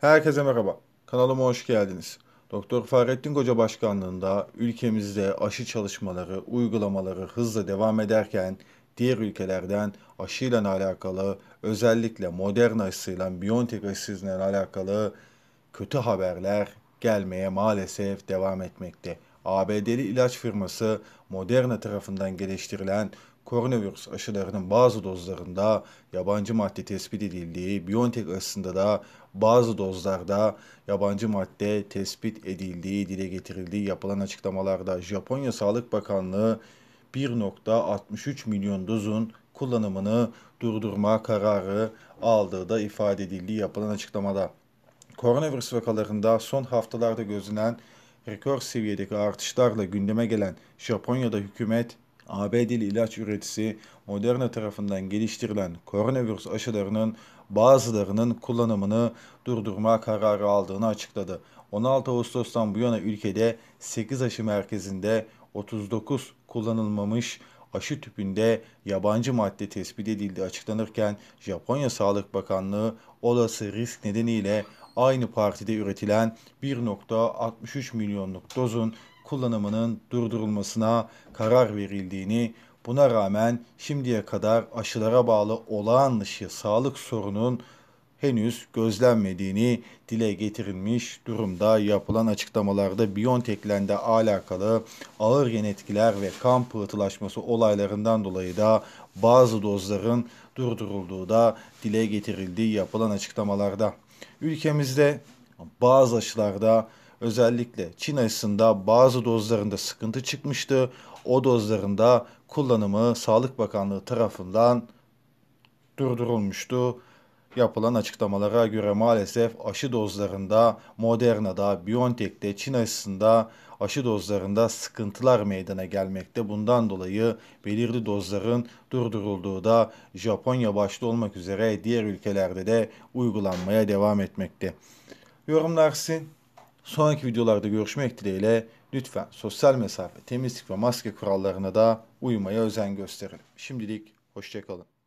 Herkese merhaba. Kanalıma hoş geldiniz. Doktor Fahrettin Koca başkanlığında ülkemizde aşı çalışmaları, uygulamaları hızla devam ederken diğer ülkelerden aşıyla alakalı özellikle Moderna aşısıyla BioNTech aşısıyla alakalı kötü haberler gelmeye maalesef devam etmekte. ABD'li ilaç firması Moderna tarafından geliştirilen koronavirüs aşılarının bazı dozlarında yabancı madde tespit edildiği, BioNTech aslında da bazı dozlarda yabancı madde tespit edildiği, dile getirildiği yapılan açıklamalarda Japonya Sağlık Bakanlığı 1.63 milyon dozun kullanımını durdurma kararı aldığı da ifade edildiği yapılan açıklamada. Koronavirüs vakalarında son haftalarda gözlenen rekor seviyedeki artışlarla gündeme gelen Japonya'da hükümet, ABD'li ilaç üreticisi Moderna tarafından geliştirilen koronavirüs aşılarının bazılarının kullanımını durdurma kararı aldığını açıkladı. 16 Ağustos'tan bu yana ülkede 8 aşı merkezinde 39 kullanılmamış aşı tüpünde yabancı madde tespit edildi açıklanırken Japonya Sağlık Bakanlığı olası risk nedeniyle aynı partide üretilen 1.63 milyonluk dozun kullanımının durdurulmasına karar verildiğini, buna rağmen şimdiye kadar aşılara bağlı olağan dışı sağlık sorunun henüz gözlenmediğini dile getirilmiş durumda. Yapılan açıklamalarda Biontech'le alakalı ağır yan etkiler ve kan pıhtılaşması olaylarından dolayı da bazı dozların durdurulduğu da dile getirildiği yapılan açıklamalarda. Ülkemizde bazı aşılarda özellikle Çin aşısında bazı dozlarında sıkıntı çıkmıştı. O dozlarında kullanımı Sağlık Bakanlığı tarafından durdurulmuştu. Yapılan açıklamalara göre maalesef aşı dozlarında Moderna'da, BioNTech'te, Çin aşısında aşı dozlarında sıkıntılar meydana gelmekte. Bundan dolayı belirli dozların durdurulduğu da Japonya başta olmak üzere diğer ülkelerde de uygulanmaya devam etmekte. Yorumlarsın. Sonraki videolarda görüşmek dileğiyle lütfen sosyal mesafe, temizlik ve maske kurallarına da uymaya özen gösterin. Şimdilik hoşçakalın.